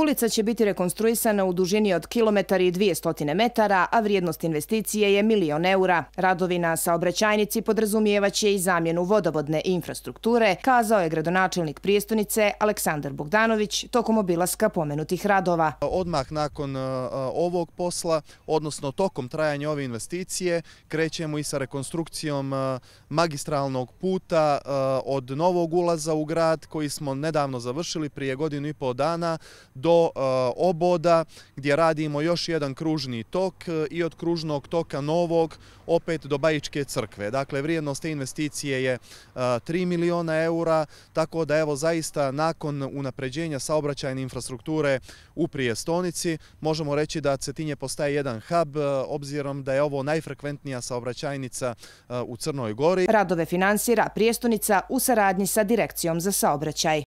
Ulica će biti rekonstruisana u dužini od kilometara i 200 metara, a vrijednost investicije je milion eura. Radovina saobraćajnici podrazumijeva će i zamjenu vodovodne infrastrukture, kazao je gradonačelnik prijestunice Aleksandar Bogdanović tokom obilaska pomenutih radova. Odmah nakon e, ovog posla, odnosno tokom trajanja ove investicije, krećemo i sa rekonstrukcijom e, magistralnog puta e, od novog ulaza u grad koji smo nedavno završili prije godinu i pol dana do do eh, oboda gdje radimo još jedan kružni tok eh, i od kružnog toka novog opet do Bajičke crkve. Dakle, vrijednost te investicije je 3 eh, miliona eura, tako da evo zaista nakon unapređenja saobraćajne infrastrukture u Prijestonici možemo reći da Cetinje postaje jedan hub obzirom da je ovo najfrekventnija saobraćajnica u Crnoj Gori. Radove finansira Prijestonica u saradnji sa Direkcijom za saobraćaj.